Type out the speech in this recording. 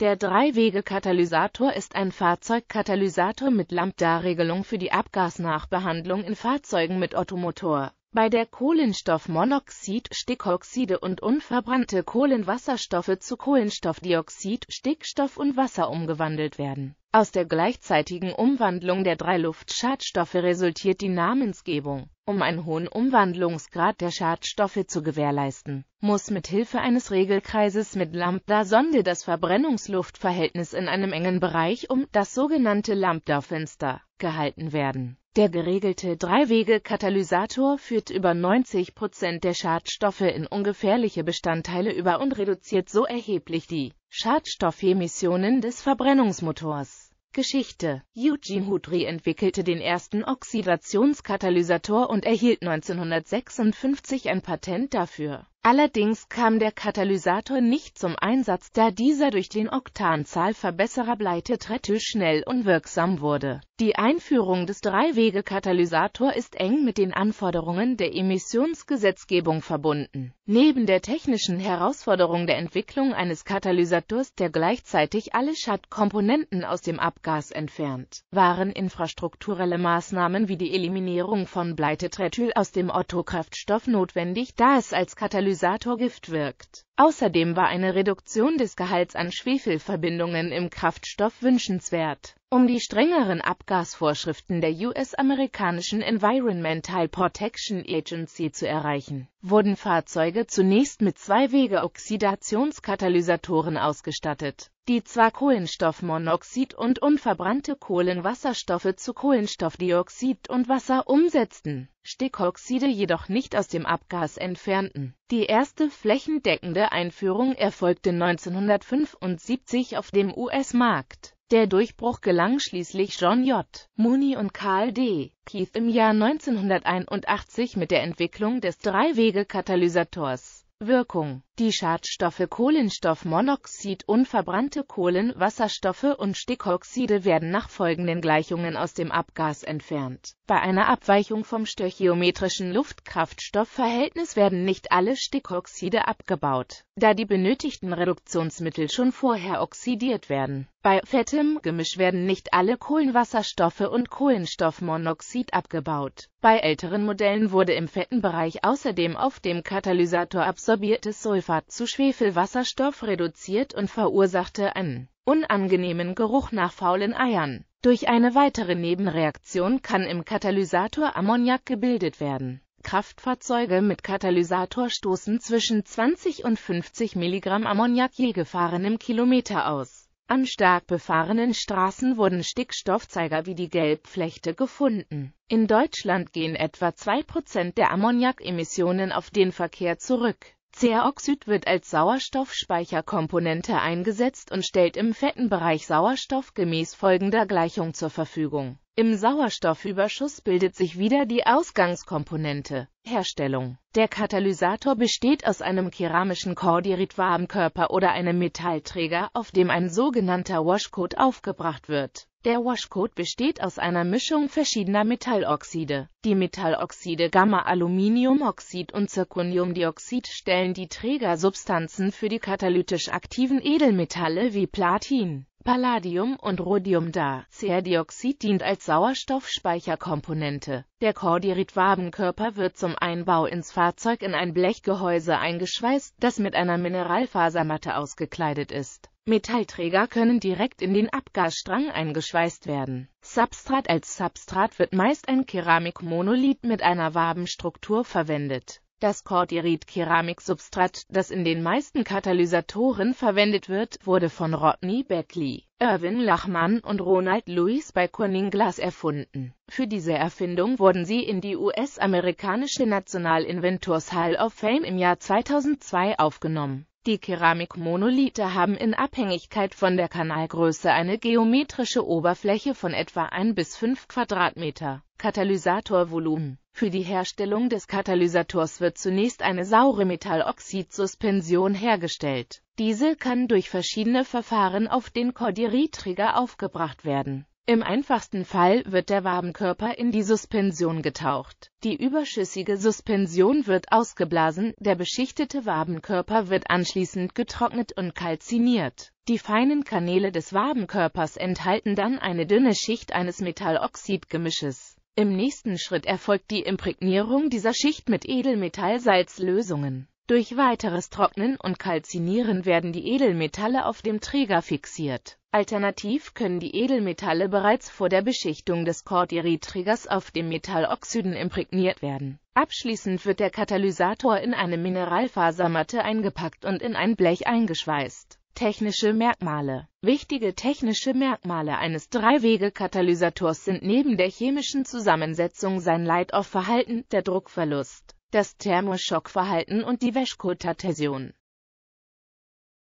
Der drei wege katalysator ist ein Fahrzeugkatalysator mit Lambda-Regelung für die Abgasnachbehandlung in Fahrzeugen mit Ottomotor bei der Kohlenstoffmonoxid, Stickoxide und unverbrannte Kohlenwasserstoffe zu Kohlenstoffdioxid, Stickstoff und Wasser umgewandelt werden. Aus der gleichzeitigen Umwandlung der drei Luftschadstoffe resultiert die Namensgebung. Um einen hohen Umwandlungsgrad der Schadstoffe zu gewährleisten, muss mit Hilfe eines Regelkreises mit Lambda-Sonde das Verbrennungsluftverhältnis in einem engen Bereich um das sogenannte Lambda-Fenster gehalten werden der geregelte Dreiwege-Katalysator führt über 90 Prozent der Schadstoffe in ungefährliche Bestandteile über und reduziert so erheblich die Schadstoffemissionen des Verbrennungsmotors. Geschichte Eugene Hutry entwickelte den ersten Oxidationskatalysator und erhielt 1956 ein Patent dafür Allerdings kam der Katalysator nicht zum Einsatz, da dieser durch den Oktanzahlverbesserer Bleitetretil schnell unwirksam wurde. Die Einführung des Dreiwege-Katalysator ist eng mit den Anforderungen der Emissionsgesetzgebung verbunden. Neben der technischen Herausforderung der Entwicklung eines Katalysators, der gleichzeitig alle Schadkomponenten aus dem Abgas entfernt, waren infrastrukturelle Maßnahmen wie die Eliminierung von Bleitetrettyl aus dem Ottokraftstoff notwendig, da es als Katalysator Katalysatorgift wirkt. Außerdem war eine Reduktion des Gehalts an Schwefelverbindungen im Kraftstoff wünschenswert. Um die strengeren Abgasvorschriften der US-amerikanischen Environmental Protection Agency zu erreichen, wurden Fahrzeuge zunächst mit zwei Wege-Oxidationskatalysatoren ausgestattet, die zwar Kohlenstoffmonoxid und unverbrannte Kohlenwasserstoffe zu Kohlenstoffdioxid und Wasser umsetzten, Stickoxide jedoch nicht aus dem Abgas entfernten. Die erste flächendeckende Einführung erfolgte 1975 auf dem US-Markt. Der Durchbruch gelang schließlich John J. Mooney und Carl D. Keith im Jahr 1981 mit der Entwicklung des Drei-Wege-Katalysators. Wirkung die Schadstoffe Kohlenstoffmonoxid, unverbrannte Kohlen, Wasserstoffe und Stickoxide werden nach folgenden Gleichungen aus dem Abgas entfernt. Bei einer Abweichung vom stöchiometrischen Luftkraftstoffverhältnis werden nicht alle Stickoxide abgebaut, da die benötigten Reduktionsmittel schon vorher oxidiert werden. Bei fettem Gemisch werden nicht alle Kohlenwasserstoffe und Kohlenstoffmonoxid abgebaut. Bei älteren Modellen wurde im fetten Bereich außerdem auf dem Katalysator absorbiertes Sulfur Schifffahrt zu Schwefelwasserstoff reduziert und verursachte einen unangenehmen Geruch nach faulen Eiern. Durch eine weitere Nebenreaktion kann im Katalysator Ammoniak gebildet werden. Kraftfahrzeuge mit Katalysator stoßen zwischen 20 und 50 Milligramm Ammoniak je gefahrenem Kilometer aus. An stark befahrenen Straßen wurden Stickstoffzeiger wie die Gelbflechte gefunden. In Deutschland gehen etwa 2% der Ammoniakemissionen auf den Verkehr zurück. Zeroxid wird als Sauerstoffspeicherkomponente eingesetzt und stellt im fetten Bereich Sauerstoff gemäß folgender Gleichung zur Verfügung im Sauerstoffüberschuss bildet sich wieder die Ausgangskomponente. Herstellung Der Katalysator besteht aus einem keramischen kordirid oder einem Metallträger, auf dem ein sogenannter Washcoat aufgebracht wird. Der Washcoat besteht aus einer Mischung verschiedener Metalloxide. Die Metalloxide Gamma-Aluminiumoxid und Zirconiumdioxid stellen die Trägersubstanzen für die katalytisch aktiven Edelmetalle wie Platin, Palladium und Rhodium dar. Cerdioxid dient als Sauerstoffspeicherkomponente. Der Cordirid-Wabenkörper wird zum Einbau ins Fahrzeug in ein Blechgehäuse eingeschweißt, das mit einer Mineralfasermatte ausgekleidet ist. Metallträger können direkt in den Abgasstrang eingeschweißt werden. Substrat als Substrat wird meist ein Keramikmonolith mit einer Wabenstruktur verwendet das cordierid keramiksubstrat das in den meisten Katalysatoren verwendet wird, wurde von Rodney Beckley, Irwin Lachmann und Ronald Lewis bei Corning Glass erfunden. Für diese Erfindung wurden sie in die US-amerikanische National Inventors Hall of Fame im Jahr 2002 aufgenommen die Keramikmonolithe haben in Abhängigkeit von der Kanalgröße eine geometrische Oberfläche von etwa 1 bis 5 Quadratmeter. Katalysatorvolumen Für die Herstellung des Katalysators wird zunächst eine saure Metalloxid-Suspension hergestellt. Diese kann durch verschiedene Verfahren auf den caudery aufgebracht werden im einfachsten Fall wird der Wabenkörper in die Suspension getaucht. Die überschüssige Suspension wird ausgeblasen, der beschichtete Wabenkörper wird anschließend getrocknet und kalziniert. Die feinen Kanäle des Wabenkörpers enthalten dann eine dünne Schicht eines Metalloxidgemisches. Im nächsten Schritt erfolgt die Imprägnierung dieser Schicht mit Edelmetallsalzlösungen. Durch weiteres Trocknen und Kalzinieren werden die Edelmetalle auf dem Träger fixiert. Alternativ können die Edelmetalle bereits vor der Beschichtung des Kordieri-Triggers auf dem Metalloxiden imprägniert werden. Abschließend wird der Katalysator in eine Mineralfasermatte eingepackt und in ein Blech eingeschweißt. Technische Merkmale Wichtige technische Merkmale eines Dreiwege-Katalysators sind neben der chemischen Zusammensetzung sein Light-Off-Verhalten, der Druckverlust, das Thermoschockverhalten und die weshcoat